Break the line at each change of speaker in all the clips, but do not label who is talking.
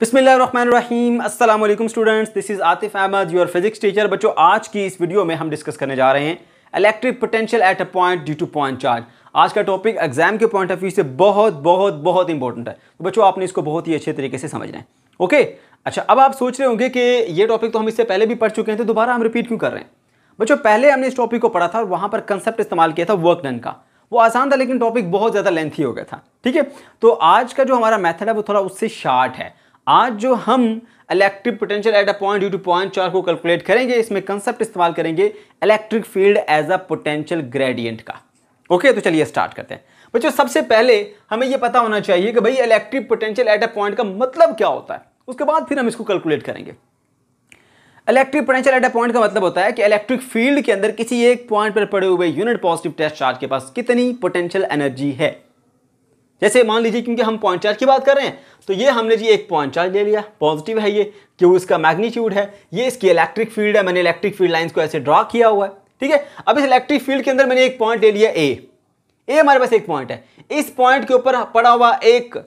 बिस्मिल्लाम अस्सलाम students this is Atif Ahmad your physics teacher बच्चों आज की इस वीडियो में हम डिस्कस करने जा रहे हैं electric potential at a point due to point charge आज का टॉपिक एग्जाम के पॉइंट ऑफ व्यू से बहुत बहुत बहुत इंपॉर्टेंट है तो बच्चों आपने इसको बहुत ही अच्छे तरीके से समझना है ओके अच्छा अब आप सोच रहे होंगे कि ये टॉपिक तो हम इससे पहले भी पढ़ चुके हैं तो दोबारा हम रिपीट क्यों कर रहे हैं बच्चों पहले हमने इस टॉपिक को पढ़ा था और वहाँ पर कंसेप्ट इस्तेमाल किया था वर्क डन का वो आसान था लेकिन टॉपिक बहुत ज़्यादा लेंथी हो गया था ठीक है तो आज का जो हमारा मेथड है वो थोड़ा उससे शार्ट है आज जो हम electric potential at a point due to point charge को कैलकुलेट करेंगे इसमें कंसेप्ट इस्तेमाल करेंगे electric field as a potential gradient का ओके okay, तो चलिए स्टार्ट करते हैं बच्चों सबसे पहले हमें यह पता होना चाहिए कि भाई electric potential at a point का मतलब क्या होता है उसके बाद फिर हम इसको कैलकुलेट करेंगे electric potential at a point का मतलब होता है कि इलेक्ट्रिक फील्ड के अंदर किसी एक पॉइंट पर पड़े हुए यूनिट पॉजिटिव टेस्ट चार्ज के पास कितनी पोटेंशियल एनर्जी है जैसे मान लीजिए क्योंकि हम पॉइंट चार्ज की बात कर रहे हैं तो ये हमने जी एक पॉइंट चार्ज ले लिया पॉजिटिव है ये क्यों इसका मैग्नीट्यूड है ये इसकी इलेक्ट्रिक फील्ड है मैंने इलेक्ट्रिक फील्ड लाइन्स को ऐसे ड्रॉ किया हुआ है ठीक है अब इस इलेक्ट्रिक फील्ड के अंदर मैंने एक पॉइंट ले लिया ए ए हमारे पास एक पॉइंट है इस पॉइंट के ऊपर पड़ा हुआ एक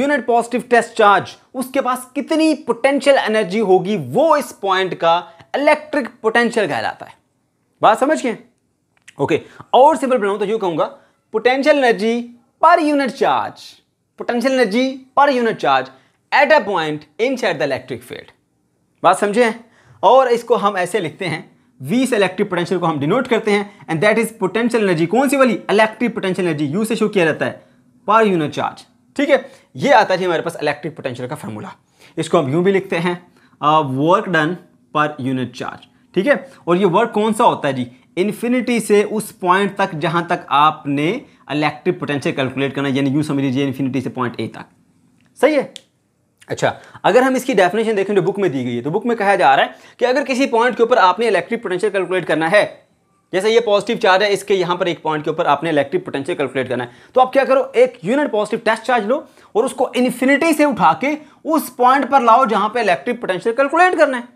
यूनिट पॉजिटिव टेस्ट चार्ज उसके पास कितनी पोटेंशियल एनर्जी होगी वो इस पॉइंट का इलेक्ट्रिक पोटेंशियल कहलाता है बात समझ गए ओके और सिंपल बनाऊं तो यू कहूंगा potential energy unit charge potential energy per unit charge at a point inside the electric field बात समझे और इसको हम ऐसे लिखते हैं वी से इलेक्ट्रिक पोटेंशियल को हम डिनोट करते हैं and that is potential energy कौन सी वाली इलेक्ट्रिक पोटेंशियल एनर्जी यू से शो किया जाता है पर यूनिट चार्ज ठीक है ये आता है हमारे पास इलेक्ट्रिक पोटेंशियल का फॉर्मूला इसको हम यूं भी लिखते हैं work done per unit charge ठीक है और ये वर्क कौन सा होता है जी इन्फिनिटी से उस पॉइंट तक जहां तक आपने इलेक्ट्रिक पोटेंशियल कैलकुलेट करना यानी यू समझ लीजिए इन्फिनिटी से पॉइंट ए तक सही है अच्छा अगर हम इसकी डेफिनेशन देखें जो बुक में दी गई है तो बुक में कहा जा रहा है कि अगर किसी पॉइंट के ऊपर आपने इलेक्ट्रिक पोटेंशियल कैलकुलेट करना है जैसे ये पॉजिटिव चार्ज है इसके यहाँ पर एक पॉइंट के ऊपर आपने इलेक्ट्रिक पोटेंशियल कैलकुलेट करना है तो आप क्या करो एक यूनिट पॉजिटिव टेस्ट चार्ज लो और उसको इन्फिनिटी से उठा के उस पॉइंट पर लाओ जहाँ पे इलेक्ट्रिक पोटेंशियल कैलकुलेट करना है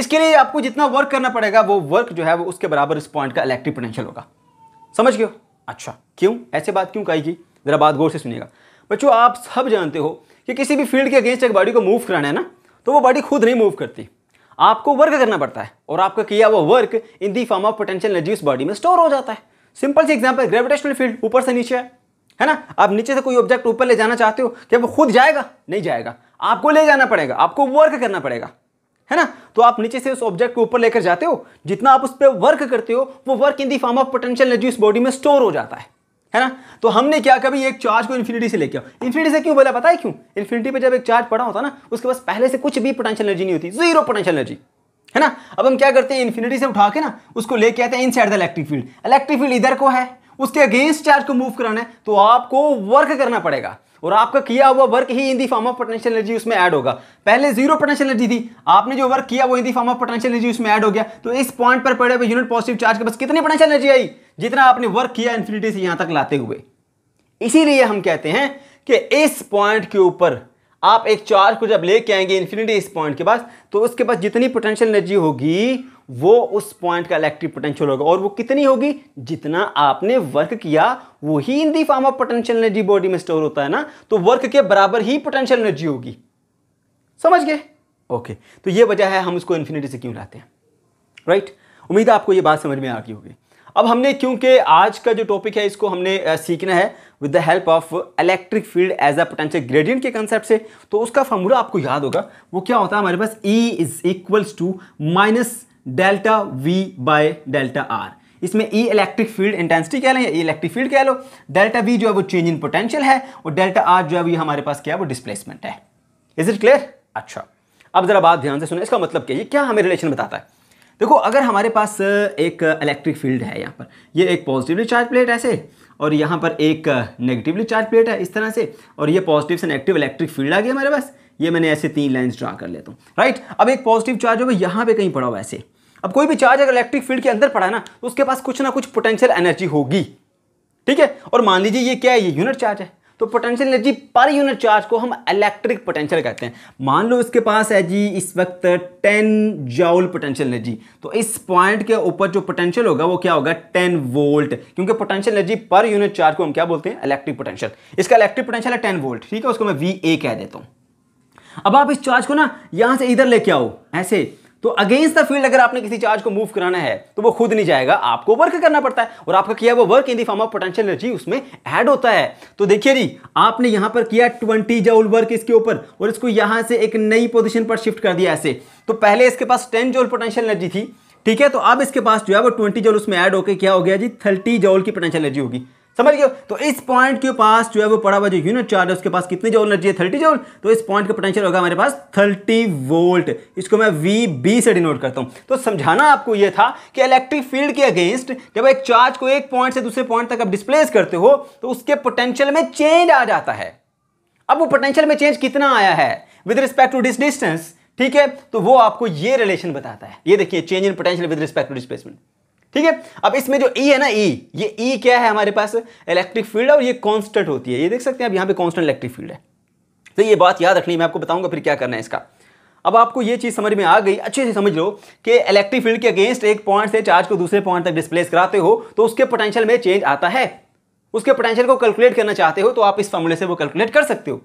इसके लिए आपको जितना वर्क करना पड़ेगा वो वर्क जो है वो उसके बराबर इस पॉइंट का इलेक्ट्रिक पोटेंशियल होगा समझ गए अच्छा क्यों ऐसे बात क्यों कही की ज़रा बात गौर से सुनिएगा बच्चों आप सब जानते हो कि किसी भी फील्ड के अगेंस्ट एक बॉडी को मूव कराना है ना तो वो बॉडी खुद नहीं मूव करती आपको वर्क करना पड़ता है और आपका किया हुआ work in the form of potential energy उस बॉडी में स्टोर हो जाता है सिंपल सी एग्जाम्पल ग्रेविटेशनल फील्ड ऊपर से नीचे है है ना आप नीचे से कोई ऑब्जेक्ट ऊपर ले जाना चाहते हो क्या वो खुद जाएगा नहीं जाएगा आपको ले जाना पड़ेगा आपको वर्क करना पड़ेगा है ना तो आप नीचे से उस ऑब्जेक्ट को ऊपर लेकर जाते हो जितना आप उस पर वर्क करते हो वो work in the form of potential energy उस बॉडी में स्टोर हो जाता है है ना तो हमने क्या कभी एक चार्ज को इन्फिनिटी से लेके आओ इन्फिनिटी से क्यों बोला पता है क्यों इन्फिनिटी पे जब एक चार्ज पड़ा होता ना उसके पास पहले से कुछ भी पोटेंशियल एनर्जी नहीं होती जीरो पोटेंशियल एनर्जी है ना अब हम क्या करते हैं इन्फिनिटी से उठा के ना उसको लेके आते हैं inside the electric field electric field इधर को है उसके अगेंस्ट चार्ज को मूव कराना है तो आपको वर्क करना पड़ेगा और आपका किया हुआ वर्क ही in the form of potential energy उसमें ऐड होगा पहले जीरो पोटेंशियल एनर्जी थी आपने जो वर्क किया वो in the form of potential energy उसमें ऐड हो गया तो इस पॉइंट पर पड़े हुए यूनिट पॉजिटिव चार्ज के बस कितनी पोटेंशियल एनर्जी आई जितना आपने वर्क किया इन्फिनिटी से यहां तक लाते हुए इसीलिए हम कहते हैं कि इस पॉइंट के ऊपर आप एक चार्ज को जब लेके आएंगे इन्फिनिटी इस पॉइंट के पास तो उसके पास जितनी पोटेंशियल एनर्जी होगी वो उस पॉइंट का इलेक्ट्रिक पोटेंशियल होगा और वो कितनी होगी जितना आपने वर्क किया वो ही in the form of potential energy body में स्टोर होता है ना तो वर्क के बराबर ही पोटेंशियल एनर्जी होगी समझ गए ओके तो ये वजह है हम इसको इन्फिनिटी से क्यों लाते हैं राइट उम्मीद है आपको ये बात समझ में आ गई होगी अब हमने क्योंकि आज का जो टॉपिक है इसको हमने सीखना है with the help of electric field as a potential gradient के कंसेप्ट से तो उसका फॉर्मूला आपको याद होगा वो क्या होता है हमारे पास E is equals to minus delta V by delta R इसमें ई इलेक्ट्रिक फील्ड इंटेंसिटी कह लें या ई इलेक्ट्रिक फील्ड कह लो डेल्टा वी जो है वो चेंज इन पोटेंशियल है और डेल्टा आर जो है वो हमारे पास क्या है वो डिस्प्लेसमेंट है इज इट क्लियर अच्छा अब जरा बात ध्यान से सुनो इसका मतलब क्या ये क्या हमें रिलेशन बताता है देखो अगर हमारे पास एक इलेक्ट्रिक फील्ड है यहाँ पर ये एक पॉजिटिवली चार्ज प्लेट ऐसे और यहाँ पर एक नेगेटिवली चार्ज प्लेट है इस तरह से और ये पॉजिटिव से नेगेटिव इलेक्ट्रिक फील्ड आ गया हमारे पास ये मैंने ऐसे तीन लाइन्स ड्रा कर लेता हूँ राइट अब एक पॉजिटिव चार्ज होगा यहाँ पे कहीं पड़ा हुआ ऐसे अब कोई भी चार्ज अगर इलेक्ट्रिक फील्ड के अंदर पड़ा है ना तो उसके पास कुछ ना कुछ पोटेंशियल एनर्जी होगी ठीक है और मान लीजिए ये क्या है ये यूनिट चार्ज है तो potential energy per unit charge को हम इलेक्ट्रिक पोटेंशियल कहते हैं मान लो इसके पास है जी इस वक्त 10 जाउल पोटेंशियल एनर्जी तो इस पॉइंट के ऊपर जो पोटेंशियल होगा वो क्या होगा 10 वोल्ट क्योंकि potential energy per unit charge को हम क्या बोलते हैं इलेक्ट्रिक पोटेंशियल इसका इलेक्ट्रिक पोटेंशियल है टेन वोल्ट ठीक है उसको मैं वी ए कह देता हूँ अब आप इस चार्ज को ना यहां से इधर लेके आओ ऐसे तो अगेंस्ट द फील्ड अगर आपने किसी चार्ज को मूव कराना है तो वो खुद नहीं जाएगा आपको वर्क करना पड़ता है और आपका किया वो work in the form of potential energy उसमें ऐड होता है तो देखिए जी आपने यहां पर किया 20 जोल वर्क इसके ऊपर और इसको यहां से एक नई पोजीशन पर शिफ्ट कर दिया ऐसे तो पहले इसके पास टेन जोल पोटेंशियल एनर्जी थी ठीक है तो अब इसके पास जो है वो ट्वेंटी जोल उसमें ऐड होकर क्या हो गया जी थर्टी जोल की पोटेंशियल एनर्जी होगी समझ गए तो इस पॉइंट के पास जो है वो पड़ा हुआ जो यूनिट चार्ज है उसके पास कितनी जोल एनर्जी है थर्टी जोल तो इस पॉइंट का पोटेंशियल होगा हमारे पास थर्टी वोल्ट इसको मैं वी बी से डिनोट करता हूँ तो समझाना आपको यह था कि इलेक्ट्रिक फील्ड के अगेंस्ट जब एक चार्ज को एक पॉइंट से दूसरे पॉइंट तक आप डिस्प्लेस करते हो तो उसके पोटेंशियल में चेंज आ जाता है अब वो पोटेंशियल में चेंज कितना आया है with respect to this distance ठीक है तो वो आपको ये रिलेशन बताता है ये देखिए change in potential with respect to displacement ठीक है अब इसमें जो ई e है ना ई e, ये ई e क्या है हमारे पास इलेक्ट्रिक फील्ड और ये कॉन्स्टेंट होती है ये देख सकते हैं आप यहाँ पे कॉन्स्टेंट इलेक्ट्रिक फील्ड है तो ये बात याद रखनी मैं आपको बताऊंगा फिर क्या करना है इसका अब आपको ये चीज़ समझ में आ गई अच्छे से समझ लो कि इलेक्ट्रिक फील्ड के अगेंस्ट एक पॉइंट से चार्ज को दूसरे पॉइंट तक डिस्प्लेस कराते हो तो उसके पोटेंशियल में चेंज आता है उसके पोटेंशियल को कैलकुलेट करना चाहते हो तो आप इस फॉर्मूले से वो कैलकुलेट कर सकते हो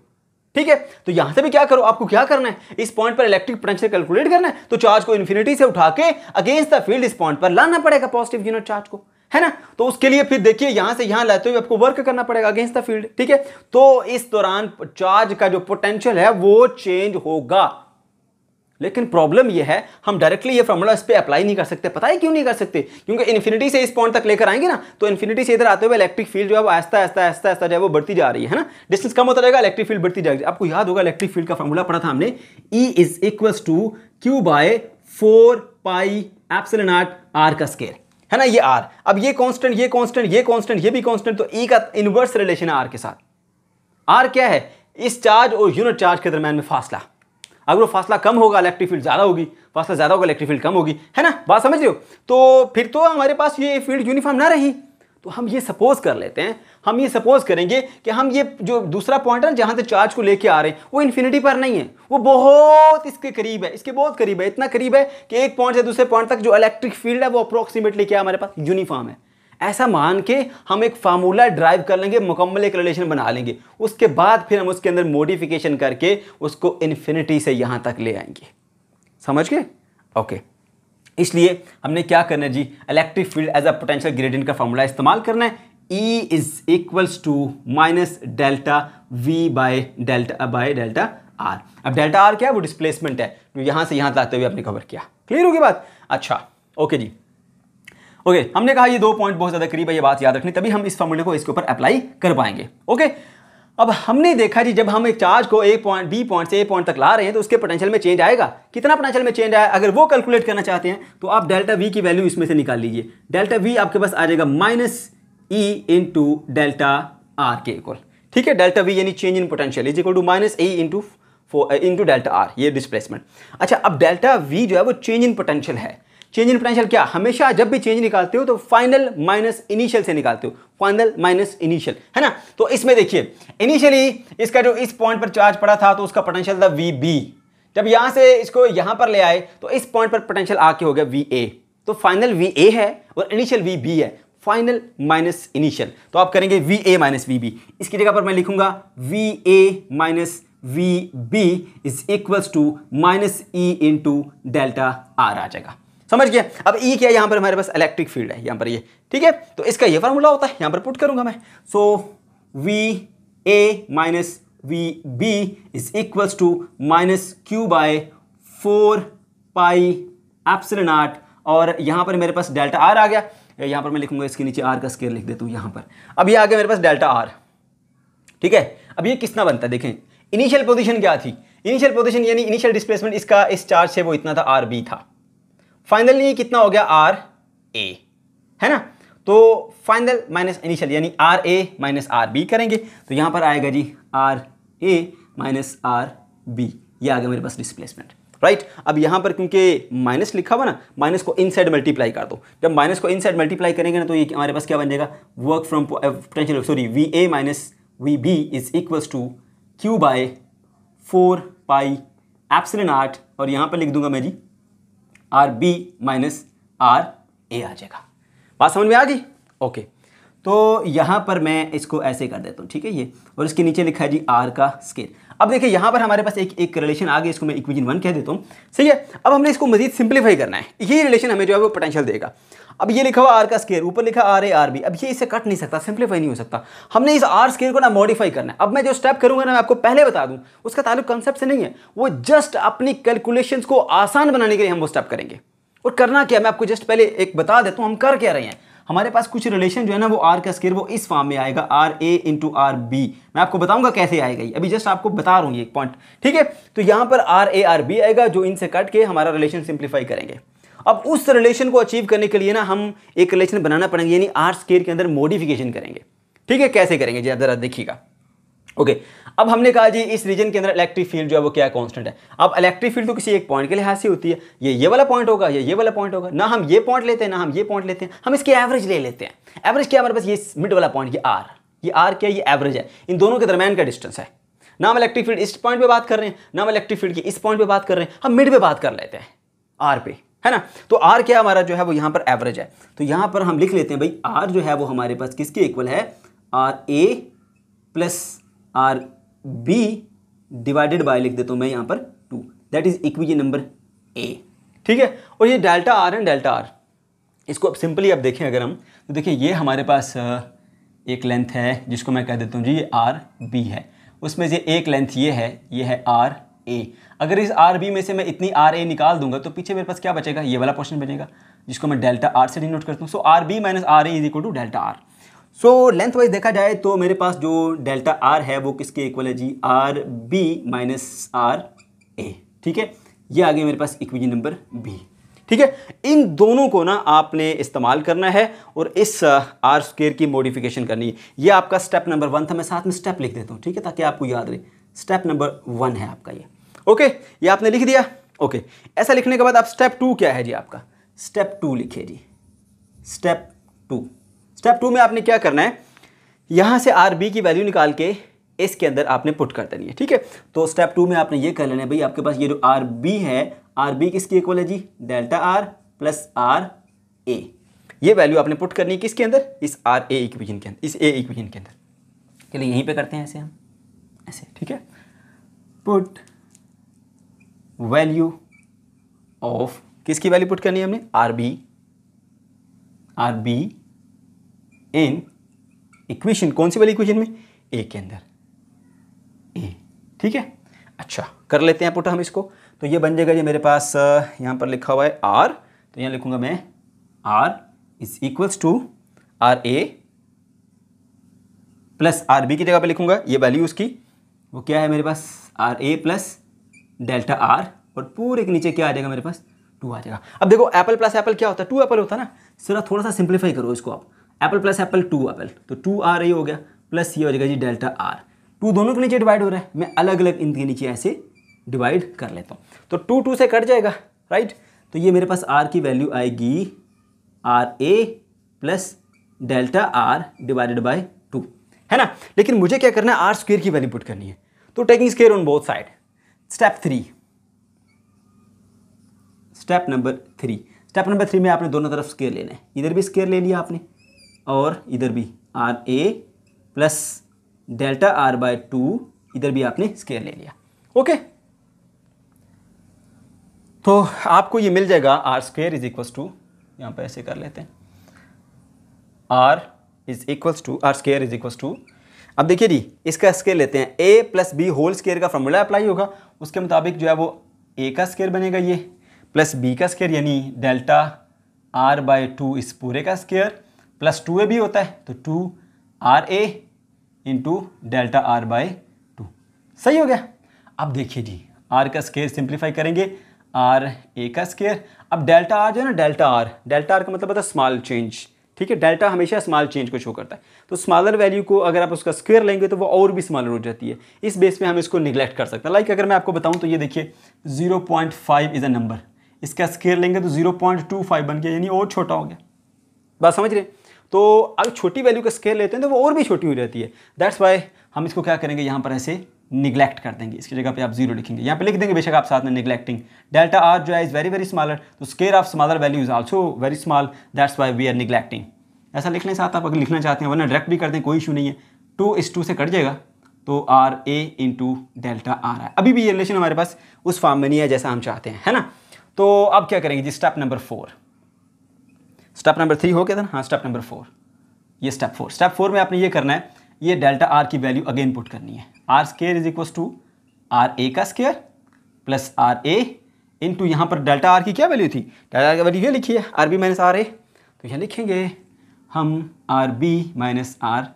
ठीक है तो यहां से भी क्या करो आपको क्या करना है इस पॉइंट पर इलेक्ट्रिक पोटेंशियल कैलकुलेट करना है तो चार्ज को इन्फिनिटी से उठा के अगेंस्ट द फील्ड इस पॉइंट पर लाना पड़ेगा पॉजिटिव यूनिट चार्ज को है ना तो उसके लिए फिर देखिए यहां से यहां लाते हुए आपको वर्क करना पड़ेगा अगेंस्ट द फील्ड ठीक है तो इस दौरान चार्ज का जो पोटेंशियल है वो चेंज होगा लेकिन प्रॉब्लम यह है हम डायरेक्टली ये फॉर्मूला इस पर अप्लाई नहीं कर सकते पता है क्यों नहीं कर सकते क्योंकि इन्फिनिटी से इस पॉइंट तक लेकर आएंगे ना तो इन्फिनिटी से इधर आते हुए इलेक्ट्रिक फील्ड जो है वो आस्ता आस्ता आस्ता आस्ता जो है वो बढ़ती जा रही है ना डिस्टेंस कम होता जाएगा इलेक्ट्रिक फील्ड बढ़ती जाएगी आपको याद होगा इलेक्ट्रिक फील्ड का फॉर्मूला पढ़ा था हमने E is equal to Q by four pi epsilon naught R का स्केयर है ना ये आर अब ये कॉन्स्टेंट ये कॉन्स्टेंट ये कॉन्स्टेंट ये भी कॉन्स्टेंट तो ई e का इनवर्स रिलेशन है आर के साथ आर क्या है इस चार्ज और यूनिट चार्ज के दरमियान में फासला अगर वो फासला कम होगा इलेक्ट्रिक फील्ड ज़्यादा होगी फासला ज़्यादा होगा इलेक्ट्रिक फील्ड कम होगी है ना बात समझ रहे हो तो फिर तो हमारे पास ये फील्ड यूनिफॉर्म ना रही तो हम ये सपोज कर लेते हैं हम ये सपोज करेंगे कि हम ये जो दूसरा पॉइंट है जहाँ से चार्ज को लेके आ रहे हैं वो इन्फिनिटी पर नहीं है वो बहुत इसके करीब है इसके बहुत करीब है इतना करीब है कि एक पॉइंट से दूसरे पॉइंट तक जो इलेक्ट्रिक फील्ड है वो अप्रोक्सीमेटली क्या हमारे पास यूनिफॉर्म है ऐसा मान के हम एक फार्मूला ड्राइव कर लेंगे मुकम्मल एक रिलेशन बना लेंगे उसके बाद फिर हम उसके अंदर मोडिफिकेशन करके उसको इन्फिनिटी से यहाँ तक ले आएंगे समझ गए ओके इसलिए हमने क्या करना है जी electric field as a potential gradient का फार्मूला इस्तेमाल करना है E is equals to minus delta V by delta by delta R अब डेल्टा R क्या है वो डिस्प्लेसमेंट है तो यहां से यहां तक आते हुए आपने कवर किया क्लियर होगी बात अच्छा ओके जी ओके हमने कहा ये दो पॉइंट बहुत ज़्यादा करीब है ये बात याद रखनी तभी हम इस फॉर्मूले को इसके ऊपर अप्लाई कर पाएंगे ओके अब हमने देखा जी जब हम एक चार्ज को ए पॉइंट बी पॉइंट से ए पॉइंट तक ला रहे हैं तो उसके पोटेंशियल में चेंज आएगा कितना पोटेंशियल में चेंज आया अगर वो कैलकुलेट करना चाहते हैं तो आप डेल्टा वी की वैल्यू इसमें से निकाल लीजिए डेल्टा वी आपके पास आ जाएगा minus E into delta R के इक्वल ठीक है डेल्टा वी यानी change in potential is equal to minus E into into delta R ये डिस्प्लेसमेंट अच्छा अब डेल्टा वी जो है वो चेंज इन पोटेंशियल है चेंज इन पोटेंशियल क्या हमेशा जब भी चेंज निकालते हो तो फाइनल माइनस इनिशियल से निकालते हो फाइनल माइनस इनिशियल है ना तो इसमें देखिए इनिशियली इसका जो इस पॉइंट पर चार्ज पड़ा था तो उसका पोटेंशियल था वी बी जब यहां से इसको यहां पर ले आए तो इस पॉइंट पर पोटेंशियल आके हो गया वी ए तो फाइनल वी ए है और इनिशियल वी बी है फाइनल माइनस इनिशियल तो आप करेंगे V A minus V B इसकी जगह पर मैं लिखूंगा V A minus V B is equals to minus E into delta R आ जाएगा समझ गया अब ई e क्या यहां पर हमारे पास इलेक्ट्रिक फील्ड है यहां पर ये ठीक है तो इसका ये फॉर्मूला होता है यहां पर पुट करूंगा मैं so V A minus V B is equals to minus Q by four pi epsilon naught और यहां पर मेरे पास डेल्टा आर आ गया यहां पर मैं लिखूंगा इसके नीचे आर का स्केयर लिख देता हूं यहां पर अब ये आ गया मेरे पास डेल्टा आर ठीक है अब ये कितना बनता है देखें इनिशियल पोजिशन क्या थी इनिशियल पोजिशन यानी इनिशियल डिस्प्लेसमेंट इसका इस चार्ज है वो इतना था आर बी था फाइनली ये कितना हो गया आर ए है ना तो फाइनल माइनस इनिशियल यानी R A minus R B करेंगे तो यहां पर आएगा जी R A minus R B ये आ गया मेरे पास डिस्प्लेसमेंट राइट right? अब यहाँ पर क्योंकि माइनस लिखा हुआ ना माइनस को इनसाइड मल्टीप्लाई कर दो जब माइनस को इनसाइड मल्टीप्लाई करेंगे ना तो ये हमारे पास क्या बन जाएगा work from potential sorry V A minus V B is equals to Q by four pi epsilon naught और यहाँ पर लिख दूंगा मैं जी R B minus R A आ जाएगा बात समझ में आ गई ओके तो यहाँ पर मैं इसको ऐसे कर देता हूँ ठीक है ये और इसके नीचे लिखा है जी आर का स्केल अब देखिए यहाँ पर हमारे पास एक एक रिलेशन आ गया इसको मैं इक्वेशन वन कह देता हूँ सही है अब हमने इसको मजीद सिंप्लीफाई करना है यही रिलेशन हमें जो है वो पोटेंशियल देगा अब ये लिखा हुआ आर का स्केयर ऊपर लिखा आर ए आर बी अब ये इसे कट नहीं सकता सिंप्लीफाई नहीं हो सकता हमने इस आर स्केयर को ना मॉडिफाई करना है अब मैं जो स्टेप करूँगा ना मैं आपको पहले बता दूँ उसका ताल्लुक कंसेप्ट से नहीं है वो जस्ट अपनी कैलकुलेशंस को आसान बनाने के लिए हम वो स्टेप करेंगे और करना क्या मैं आपको जस्ट पहले एक बता देता हूँ हम कर क्या रहे हैं हमारे पास कुछ रिलेशन जो है ना वो आर का स्केयर वो इस फॉर्म में आएगा R A into R B मैं आपको बताऊंगा कैसे आएगा ये अभी जस्ट आपको बता रहा हूँ ये पॉइंट ठीक है तो यहाँ पर आर ए आर बी आएगा जो इनसे कट के हमारा रिलेशन सिंप्लीफाई करेंगे अब उस रिलेशन को अचीव करने के लिए ना हम एक रिलेशन बनाना पड़ेंगे यानी आर स्केयर के अंदर मॉडिफिकेशन करेंगे ठीक है कैसे करेंगे जरा देखिएगा ओके अब हमने कहा जी इस रीजन के अंदर इलेक्ट्रिक फील्ड जो है वो क्या कांस्टेंट है अब इलेक्ट्रिक फील्ड तो किसी एक पॉइंट के लिहाज से होती है ये ये वाला पॉइंट होगा या ये वाला पॉइंट होगा ना हम ये पॉइंट लेते हैं ना हम ये पॉइंट लेते हैं हम इसके एवरेज ले लेते हैं एवरेज क्या हमारे पास ये मिड वाला पॉइंट ये आर ये आर क्या ये एवरेज है इन दोनों के दरमियान का डिस्टेंस है ना हम इलेक्ट्रिक फील्ड इस पॉइंट पर बात कर रहे हैं ना हम इलेक्ट्रिक फील्ड की इस पॉइंट पर बात कर रहे हैं हम मिड पर बात कर लेते हैं आर पे है ना तो आर क्या हमारा जो है वो यहाँ पर एवरेज है तो यहाँ पर हम लिख लेते हैं भाई आर जो है वो हमारे पास किसके इक्वल है R A plus R B divided by लिख देता हूँ मैं यहाँ पर two that is equation number A ठीक है और ये delta R and delta R इसको अब सिंपली आप देखें अगर हम तो देखिए ये हमारे पास एक लेंथ है जिसको मैं कह देता हूँ जी ये आर बी है उसमें से एक लेंथ ये है ये है आर ए अगर इस आर बी में से मैं इतनी आर ए निकाल दूंगा तो पीछे मेरे पास क्या बचेगा ये वाला पोर्शन बनेगा जिसको मैं डेल्टा आर से डिनोट करता हूँ so R B minus R A is equal to delta R so length wise देखा जाए तो मेरे पास जो डेल्टा आर है वो किसके इक्वल है जी R B minus R A ठीक है ये आ गया मेरे पास इक्वेशन नंबर बी ठीक है इन दोनों को ना आपने इस्तेमाल करना है और इस आर uh, स्क्वेयर की मॉडिफिकेशन करनी है ये आपका स्टेप नंबर वन था मैं साथ में स्टेप लिख देता हूँ ठीक है ताकि आपको याद रहे स्टेप नंबर वन है आपका ये ओके ये आपने लिख दिया ओके ऐसा लिखने के बाद आप स्टेप टू क्या है जी आपका स्टेप टू लिखिए जी स्टेप टू स्टेप टू में आपने क्या करना है यहाँ से आर बी की वैल्यू निकाल के एस के अंदर आपने पुट कर देनी है ठीक है तो स्टेप टू में आपने ये कर लेना है भाई आपके पास ये जो आर बी है आर बी किसकी इक्वल है जी delta R plus R A ये वैल्यू आपने पुट करनी है किसके अंदर इस आर ए इक्वेशन के अंदर इस ए इक्वेशन के अंदर चलिए यहीं पे करते हैं ऐसे हम ऐसे ठीक है पुट वैल्यू ऑफ किसकी वैल्यू पुट करनी है हमने R B R B in equation कौन सी वाली इक्वेशन में ए के अंदर ए ठीक है अच्छा कर लेते हैं पुटा हम इसको तो ये बन जाएगा ये मेरे पास यहाँ पर लिखा हुआ है आर तो यहाँ लिखूंगा मैं R is equals to R A plus R B की जगह पे लिखूंगा ये वैल्यू उसकी वो क्या है मेरे पास R A plus delta R और पूरे के नीचे क्या आ जाएगा मेरे पास टू आ जाएगा अब देखो एप्पल प्लस एप्पल क्या होता है टू एप्पल होता है ना सिर्फ थोड़ा सा सिंप्लीफाई करो इसको आप apple plus apple two apple तो टू आर ये हो गया प्लस ये हो जाएगा जी डेल्टा आर टू दोनों के नीचे डिवाइड हो रहा है मैं अलग अलग इनके नीचे ऐसे डिवाइड कर लेता हूँ तो टू टू से कट जाएगा राइट तो ये मेरे पास आर की वैल्यू आएगी R A plus delta R divided by two है ना लेकिन मुझे क्या करना है आर स्क्वेयर की वैल्यू पुट करनी है तो taking square on both side step three step number three step number three में आपने दोनों तरफ स्केयर लेना है इधर भी स्केयर ले लिया आपने और इधर भी R A plus delta R by two इधर भी आपने स्केयर ले लिया ओके तो आपको ये मिल जाएगा R square is equals to यहाँ पर ऐसे कर लेते हैं R is equals to R square is equals to अब देखिए जी इसका स्केयर लेते हैं A plus B whole square का फॉर्मूला अप्लाई होगा उसके मुताबिक जो है वो ए का स्केयर बनेगा ये प्लस बी का स्केयर यानी डेल्टा आर बाय टू इस पूरे का स्केयर प्लस टू ए भी होता है तो two R A into delta R by two सही हो गया अब देखिए जी आर का स्केयर सिंप्लीफाई करेंगे आर ए का स्केयर अब डेल्टा आर जो है ना डेल्टा आर डेल्टा आर का मतलब होता है स्मॉल चेंज ठीक है डेल्टा हमेशा स्मॉल चेंज को शो करता है तो स्मॉलर वैल्यू को अगर आप उसका स्क्वेयर लेंगे तो वो और भी स्मॉलर हो जाती है इस बेस पे हम इसको निगलेक्ट कर सकते हैं लाइक अगर मैं आपको बताऊं तो ये देखिए 0.5 point five is a number इसका स्केयर लेंगे तो 0.25 बन गया यानी और छोटा हो गया बात समझ रहे हैं तो अगर छोटी वैल्यू का स्केल लेते हैं तो वो और भी छोटी हुई रहती है दैट्स वाई हम इसको क्या करेंगे यहाँ पर ऐसे निगलेक्ट कर देंगे इसकी जगह पे आप जीरो लिखेंगे यहाँ पे लिख देंगे बेशक आप साथ में निगलेक्टिंग डेल्टा आर जो है इज़ वेरी वेरी स्मॉलर तो square of smaller value is also very small that's why we are neglecting ऐसा लिखने साथ आप अगर लिखना चाहते हैं वरना डायरेक्ट भी कर दें कोई इशू नहीं है टू इस टू से कट जाएगा तो R A into delta R है अभी भी ये रिलेशन हमारे पास उस फॉर्म में नहीं है जैसा हम चाहते हैं है ना तो अब क्या करेंगे जी step number four step number three हो गया था हाँ स्टेप नंबर फोर ये स्टेप फोर स्टेप फोर में आपने ये करना है ये डेल्टा आर की वैल्यू अगेन पुट करनी है R square is equal to R A का square plus R A into यहाँ पर डेल्टा आर की क्या वैल्यू थी डेल्टा आर की वैल्यू ये लिखी है R B minus R A तो यहाँ लिखेंगे हम R B minus R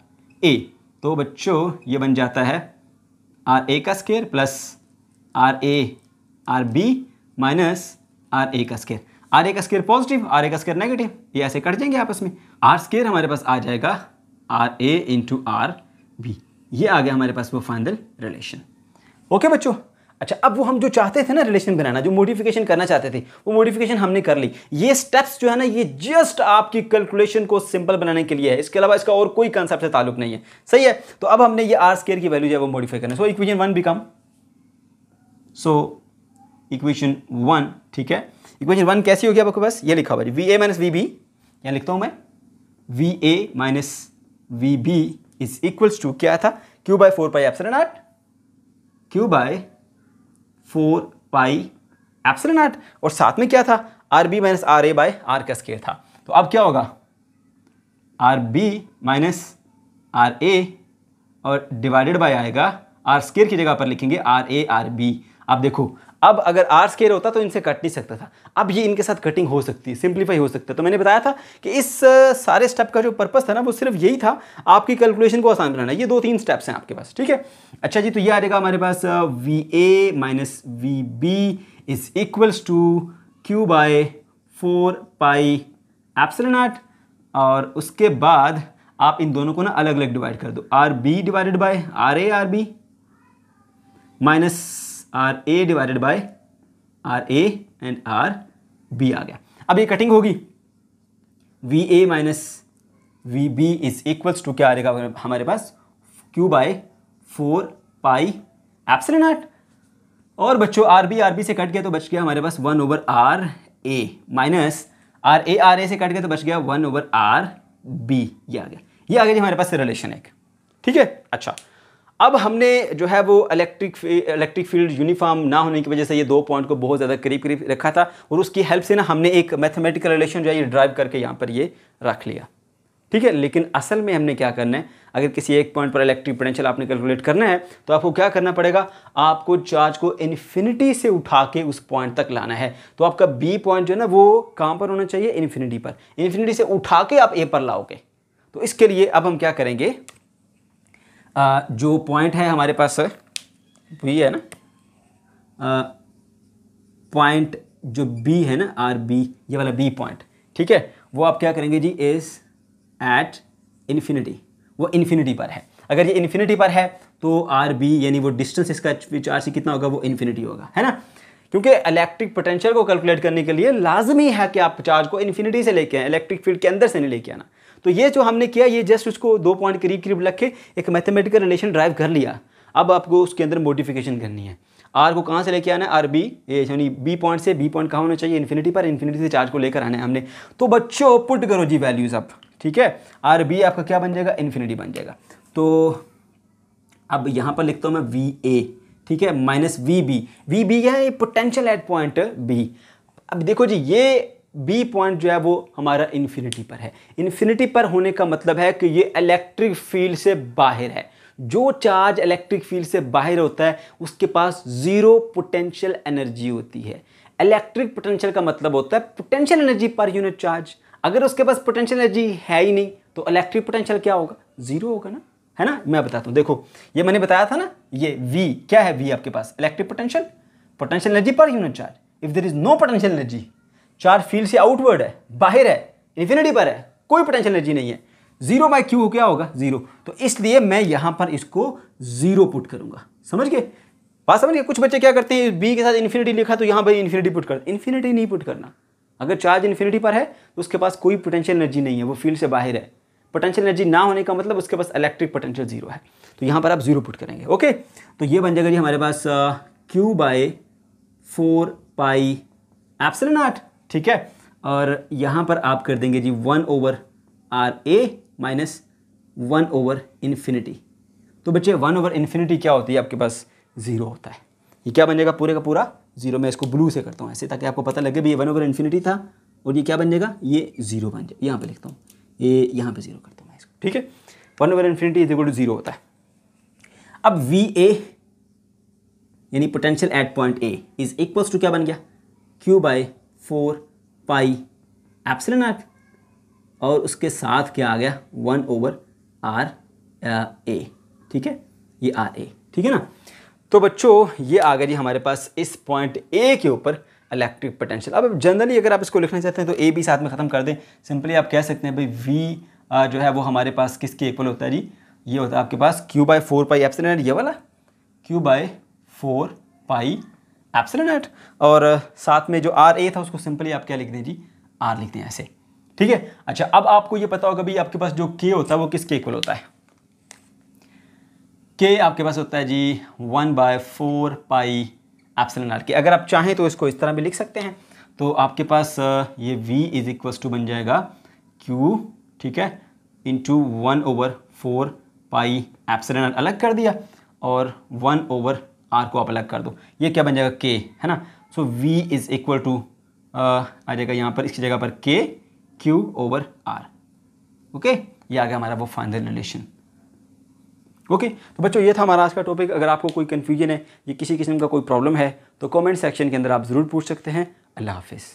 A तो बच्चों ये बन जाता है आर ए का square plus R A R B minus R A का स्केयर आर ए का स्केयर पॉजिटिव आर ए का स्केयर नेगेटिव ये ऐसे कट जाएंगे आपस में आर स्केयर हमारे पास आ जाएगा R A into R B ये आ गया हमारे पास वो फाइनल रिलेशन ओके बच्चों अच्छा अब वो हम जो चाहते थे ना रिलेशन बनाना जो मोडिफिकेशन करना चाहते थे वो मोडिफिकेशन हमने कर ली ये स्टेप्स जो है ना ये जस्ट आपकी कैलकुलेशन को सिंपल बनाने के लिए है इसके अलावा इसका और कोई कंसेप्ट से ताल्लुक नहीं है सही है तो अब हमने ये आर स्केयर की वैल्यू जो है वो मॉडिफाई करना so equation one become so equation one ठीक है इक्वेशन वन कैसी होगी आपके पास ये लिखा हुआ है V A minus V B यहाँ लिखता हूँ मैं V A minus V B is equals to क्या था Q by four pi epsilon आठ Q by four pi epsilon आठ और साथ में क्या था R B minus R A by R का स्केयर था तो अब क्या होगा R B minus R A और डिवाइडेड बाय आएगा आर स्केयर की जगह पर लिखेंगे आर ए आर बी आप देखो अब अगर आर स्केयर होता तो इनसे कट नहीं सकता था अब ये इनके साथ कटिंग हो सकती है सिंप्लीफाई हो सकता है तो मैंने बताया था कि इस सारे स्टेप का जो पर्पस था ना वो सिर्फ यही था आपकी कैलकुलेशन को आसान बनाना ये दो तीन स्टेप्स हैं आपके पास ठीक है अच्छा जी तो ये आ जाएगा हमारे पास V A minus V B is equals to Q by four pi epsilon और उसके बाद आप इन दोनों को ना अलग अलग डिवाइड कर दो R B divided by R A R B minus R A divided by R A and R B आ गया अब ये कटिंग होगी V A minus V B is equals to क्या आ रहेगा हमारे पास Q by four pi epsilon आर्ट और बच्चों आर बी आर बी से कट गया तो बच गया हमारे पास one over R A minus R A R ए से कट गया तो बच गया वन ओवर आर बी ये आ गया ये आ गया जी हमारे पास रिलेशन एक ठीक है अच्छा अब हमने जो है वो इलेक्ट्रिक इलेक्ट्रिक फील्ड यूनिफॉर्म ना होने की वजह से ये दो पॉइंट को बहुत ज़्यादा करीब करीब रखा था और उसकी हेल्प से ना हमने एक मैथमेटिकल रिलेशन जो है ये ड्राइव करके यहाँ पर ये रख लिया ठीक है लेकिन असल में हमने क्या करना है अगर किसी एक पॉइंट पर इलेक्ट्रिक पोटेंशियल आपने कैलकुलेट करना है तो आपको क्या करना पड़ेगा आपको चार्ज को इन्फिनिटी से उठा के उस पॉइंट तक लाना है तो आपका बी पॉइंट जो है ना वो कहाँ पर होना चाहिए इन्फिनिटी पर इन्फिनिटी से उठा के आप ए पर लाओगे तो इसके लिए अब हम क्या करेंगे आ, जो पॉइंट है हमारे पास वी है ना पॉइंट जो बी है ना आर बी ये वाला बी पॉइंट ठीक है वो आप क्या करेंगे जी इज एट इन्फिनिटी वो इन्फिनिटी पर है अगर ये इन्फिनिटी पर है तो आर बी यानी वो डिस्टेंस इसका विच आर सी कितना होगा वो इन्फिनिटी होगा है ना क्योंकि इलेक्ट्रिक पोटेंशियल को कैलकुलेट करने के लिए लाजमी है कि आप चार्ज को इन्फिनिटी से लेके आए इलेक्ट्रिक फील्ड के अंदर से नहीं लेके आना तो ये जो हमने किया ये जस्ट उसको दो पॉइंट करीब करीब रख के एक मैथमेटिकल रिलेशन ड्राइव कर लिया अब आपको उसके अंदर मोडिफिकेशन करनी है आर को कहाँ से लेके आना है आर बी ए यानी बी पॉइंट से बी पॉइंट कहाँ होना चाहिए इन्फिनिटी पर इन्फिनिटी से चार्ज को लेकर आना है हमने तो बच्चों पुट करो जी वैल्यूज़ आप ठीक है आर बी आपका क्या बन जाएगा इन्फिनिटी बन जाएगा तो अब यहाँ पर लिखता हूँ मैं वी ए ठीक है minus V B V B है पोटेंशियल एट पॉइंट बी अब देखो जी ये बी पॉइंट जो है वो हमारा इन्फिनिटी पर है इन्फिनिटी पर होने का मतलब है कि ये इलेक्ट्रिक फील्ड से बाहर है जो चार्ज इलेक्ट्रिक फील्ड से बाहर होता है उसके पास ज़ीरो पोटेंशियल एनर्जी होती है इलेक्ट्रिक पोटेंशियल का मतलब होता है potential energy per unit charge अगर उसके पास पोटेंशियल एनर्जी है ही नहीं तो इलेक्ट्रिक पोटेंशियल क्या होगा ज़ीरो होगा ना है ना मैं बताता हूँ देखो ये मैंने बताया था ना ये वी क्या है वी आपके पास electric potential potential energy per unit charge if there is no potential energy charge field से आउटवर्ड है बाहर है इन्फिनिटी पर है कोई पोटेंशियल एनर्जी नहीं है जीरो बाई क्यू क्या होगा जीरो तो इसलिए मैं यहां पर इसको जीरो पुट करूंगा समझ गए बात समझ गए कुछ बच्चे क्या करते हैं बी के साथ इन्फिनिटी लिखा तो यहां पर इन्फिनिटी पुट कर इन्फिनिटी नहीं पुट करना अगर चार्ज इन्फिनिटी पर है तो उसके पास कोई पोटेंशियल एनर्जी नहीं है वो फील्ड से बाहर है पोटेंशियल एनर्जी ना होने का मतलब उसके पास इलेक्ट्रिक पोटेंशियल जीरो है तो यहां पर आप जीरो पुट करेंगे ओके तो ये बन जाएगा जी हमारे पास Q by four pi epsilon आठ ठीक है और यहां पर आप कर देंगे जी one over R A minus one over infinity तो बच्चे वन ओवर इन्फिनिटी क्या होती है आपके पास ज़ीरो होता है ये क्या बन जाएगा पूरे का पूरा ज़ीरो मैं इसको ब्लू से करता हूँ ऐसे ताकि आपको पता लगे भी ये वन ओवर इन्फिनिटी था और ये क्या बन जाएगा ये ज़ीरो बन जाए यहाँ पर लिखता हूँ ये यहाँ पर ज़ीरो करता हूँ मैं इसको ठीक है one over infinity is equal to zero होता है अब वी ए यानी potential at point A is equals to क्या बन गया Q by four pi epsilon R और उसके साथ क्या आ गया वन ओवर आर ए ठीक है ये आर ए ठीक है ना तो बच्चों ये आ गया जी हमारे पास इस पॉइंट ए के ऊपर इलेक्ट्रिक पोटेंशियल अब जनरली अगर आप इसको लिखना चाहते हैं तो ए भी साथ में ख़त्म कर दें सिंपली आप कह सकते हैं भाई वी जो है वो हमारे पास किसके इक्वल होता है जी ये होता है आपके पास Q by four pi epsilon ये वाला Q by four pi epsilon at और uh, साथ में जो आर ए था उसको सिंपली आप क्या लिख दें जी आर लिख दें ऐसे ठीक है अच्छा अब आपको ये पता होगा भाई आपके पास जो के होता है वो किसके इक्वल होता है के आपके पास होता है जी one by four pi epsilon R के अगर आप चाहें तो इसको इस तरह भी लिख सकते हैं तो आपके पास uh, ये वी इज इक्वल टू बन जाएगा क्यू ठीक है into one over four pi epsilon अलग कर दिया और वन ओवर आर को आप अलग कर दो ये क्या बन जाएगा के है ना so V is equal to आ जाएगा यहाँ पर इसकी जगह पर के क्यू ओवर आर ओके ये आ गया हमारा वो फाइनल रिलेशन ओके okay, तो बच्चों ये था हमारा आज का टॉपिक अगर आपको कोई कन्फ्यूजन है ये किसी किस्म का कोई प्रॉब्लम है तो कमेंट सेक्शन के अंदर आप ज़रूर पूछ सकते हैं अल्लाह हाफिज़